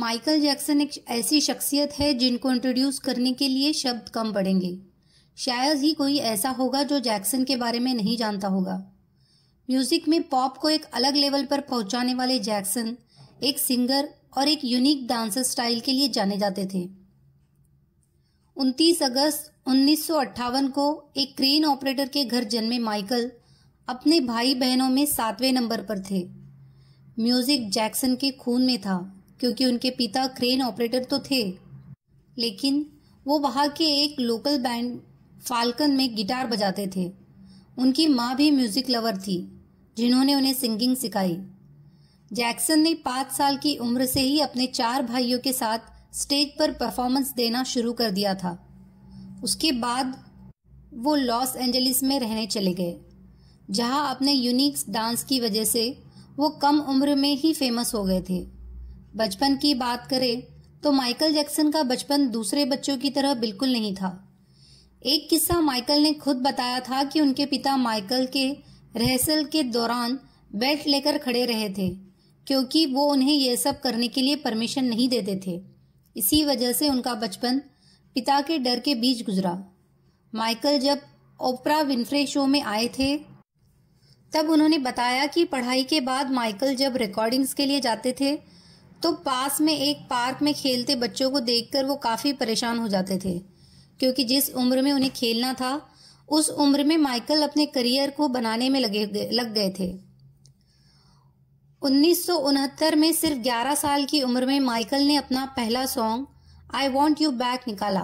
Michael Jackson एक ऐसी शख्सियत है जिनको इंट्रोड्यूस करने के लिए शब्द कम पड़ेंगे शायद ही कोई ऐसा होगा जो जैक्सन के बारे में नहीं जानता होगा म्यूजिक में पॉप को एक अलग लेवल पर पहुंचाने वाले जैक्सन एक सिंगर और एक यूनिक डांसर स्टाइल के लिए जाने जाते थे 29 अगस्त उन्नीस को एक क्रेन ऑपरेटर के घर जन्मे माइकल अपने भाई बहनों में सातवें नंबर पर थे म्यूजिक जैक्सन के खून में था क्योंकि उनके पिता क्रेन ऑपरेटर तो थे लेकिन वो वहाँ के एक लोकल बैंड फाल्कन में गिटार बजाते थे उनकी माँ भी म्यूजिक लवर थी जिन्होंने उन्हें सिंगिंग सिखाई जैक्सन ने पाँच साल की उम्र से ही अपने चार भाइयों के साथ स्टेज पर परफॉर्मेंस देना शुरू कर दिया था उसके बाद वो लॉस एंजलिस में रहने चले गए जहां अपने यूनिक डांस की वजह से वो कम उम्र में ही फेमस हो गए थे बचपन की बात करें तो माइकल जैक्सन का बचपन दूसरे बच्चों की तरह बिल्कुल नहीं था एक किस्सा माइकल ने खुद बताया था कि उनके पिता माइकल के रिहर्सल के दौरान बेल्ट लेकर खड़े रहे थे क्योंकि वो उन्हें यह सब करने के लिए परमिशन नहीं देते थे इसी वजह से उनका बचपन पिता के डर के बीच गुजरा माइकल जब ओपरा विनफ्रे शो में आए थे तब उन्होंने बताया कि पढ़ाई के बाद माइकल जब रिकॉर्डिंग्स के लिए जाते थे तो पास में एक पार्क में खेलते बच्चों को देखकर वो काफ़ी परेशान हो जाते थे क्योंकि जिस उम्र में उन्हें खेलना था उस उम्र में माइकल अपने करियर को बनाने में लगे लग गए थे उन्नीस में सिर्फ 11 साल की उम्र में माइकल ने अपना पहला song I want you back निकाला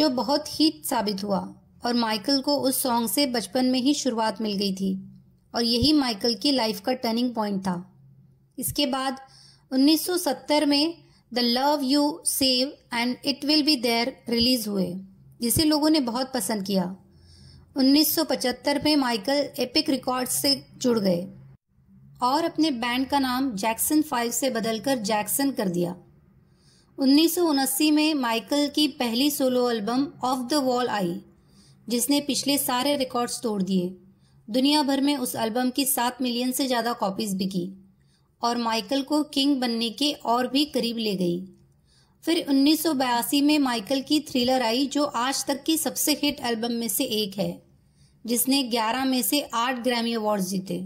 जो बहुत हिट साबित हुआ और माइकल को उस सॉन्ग से बचपन में ही शुरुआत मिल गई थी और यही माइकल की लाइफ का टर्निंग पॉइंट था इसके बाद 1970 में the love you save and it will be there release हुए जिसे लोगों ने बहुत पसंद किया 1975 में माइकल एपिक रिकॉर्ड्स से जुड़ गए और अपने बैंड का नाम जैक्सन फाइव से बदलकर जैक्सन कर दिया उन्नीस में माइकल की पहली solo album off the wall आई जिसने पिछले सारे रिकॉर्ड्स तोड़ दिए दुनिया भर में उस एल्बम की सात मिलियन से ज़्यादा कॉपीज बिकी और माइकल को किंग बनने के और भी करीब ले गई फिर 1982 में माइकल की थ्रिलर आई जो आज तक की सबसे हिट एल्बम में से एक है जिसने 11 में से 8 ग्रैमी अवार्ड जीते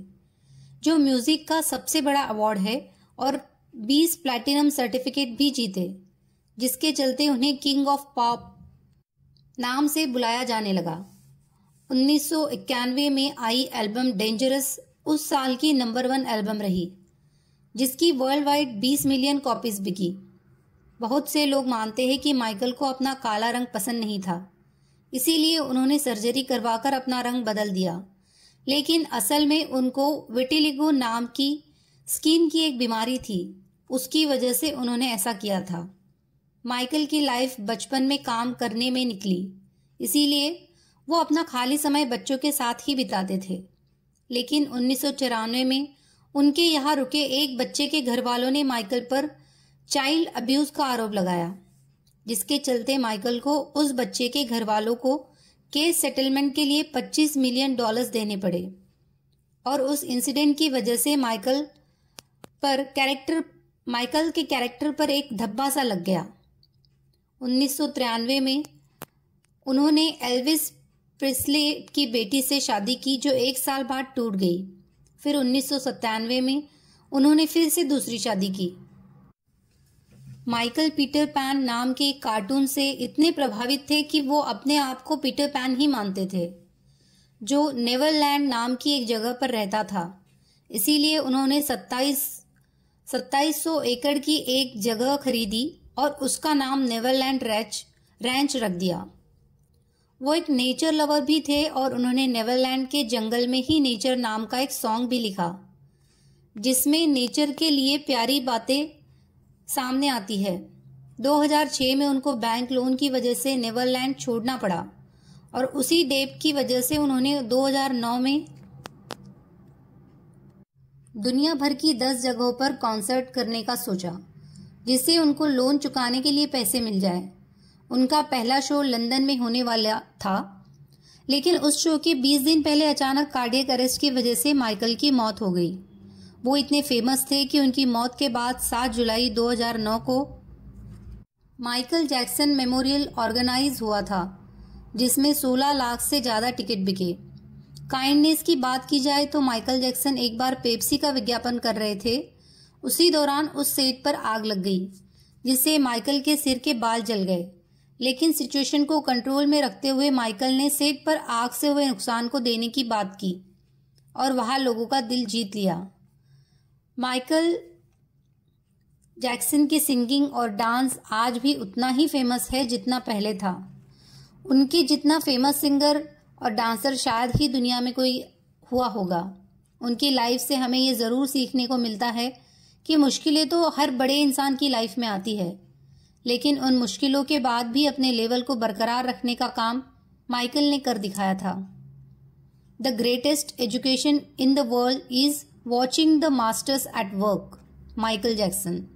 जो म्यूजिक का सबसे बड़ा अवार्ड है और 20 प्लैटिनम सर्टिफिकेट भी जीते जिसके चलते उन्हें किंग ऑफ पॉप नाम से बुलाया जाने लगा 1991 में आई एल्बम डेंजरस उस साल की नंबर वन एल्बम रही जिसकी वर्ल्ड वाइड 20 मिलियन कॉपीज बिकी बहुत से लोग मानते हैं कि माइकल को अपना काला रंग पसंद नहीं था इसीलिए उन्होंने सर्जरी करवाकर अपना रंग बदल दिया लेकिन असल में उनको विटिलिगो नाम की स्किन की एक बीमारी थी उसकी वजह से उन्होंने ऐसा किया था माइकल की लाइफ बचपन में काम करने में निकली इसीलिए वो अपना खाली समय बच्चों के साथ ही बिताते थे लेकिन उन्नीस में उनके यहाँ रुके एक बच्चे के घर वालों ने माइकल पर चाइल्ड अब्यूज का आरोप लगाया जिसके चलते माइकल को उस बच्चे के घर वालों को केस सेटलमेंट के लिए 25 मिलियन डॉलर्स देने पड़े और उस इंसिडेंट की वजह से माइकल पर कैरेक्टर माइकल के कैरेक्टर पर एक धब्बा सा लग गया उन्नीस में उन्होंने एल्विस प्रिस्ले की बेटी से शादी की जो एक साल बाद टूट गई फिर उन्नीस में उन्होंने फिर से दूसरी शादी की माइकल पीटर पैन नाम के एक कार्टून से इतने प्रभावित थे कि वो अपने आप को पीटर पैन ही मानते थे जो नेवरलैंड नाम की एक जगह पर रहता था इसीलिए उन्होंने 27 2700 एकड़ की एक जगह खरीदी और उसका नाम नेवरलैंड रैच रैंच रख दिया वो एक नेचर लवर भी थे और उन्होंने नेवरलैंड के जंगल में ही नेचर नाम का एक सॉन्ग भी लिखा जिसमें नेचर के लिए प्यारी बातें सामने आती है 2006 में उनको बैंक लोन की वजह से नेवरलैंड छोड़ना पड़ा और उसी डेप की वजह से उन्होंने 2009 में दुनिया भर की 10 जगहों पर कॉन्सर्ट करने का सोचा जिससे उनको लोन चुकाने के लिए पैसे मिल जाए उनका पहला शो लंदन में होने वाला था लेकिन उस शो के 20 दिन पहले अचानक कार्डियक अरेस्ट की वजह से माइकल की मौत हो गई वो इतने फेमस थे कि उनकी मौत के बाद 7 जुलाई 2009 को माइकल जैक्सन मेमोरियल ऑर्गेनाइज हुआ था जिसमें 16 लाख से ज़्यादा टिकट बिके काइंडनेस की बात की जाए तो माइकल जैक्सन एक बार पेप्सी का विज्ञापन कर रहे थे उसी दौरान उस सेट पर आग लग गई जिससे माइकल के सिर के बाल जल गए लेकिन सिचुएशन को कंट्रोल में रखते हुए माइकल ने सेट पर आग से हुए नुकसान को देने की बात की और वहाँ लोगों का दिल जीत लिया माइकल जैक्सन की सिंगिंग और डांस आज भी उतना ही फेमस है जितना पहले था उनके जितना फेमस सिंगर और डांसर शायद ही दुनिया में कोई हुआ होगा उनकी लाइफ से हमें ये ज़रूर सीखने को मिलता है कि मुश्किलें तो हर बड़े इंसान की लाइफ में आती है लेकिन उन मुश्किलों के बाद भी अपने लेवल को बरकरार रखने का काम माइकल ने कर दिखाया था the greatest education in the world is watching the masters at work Michael Jackson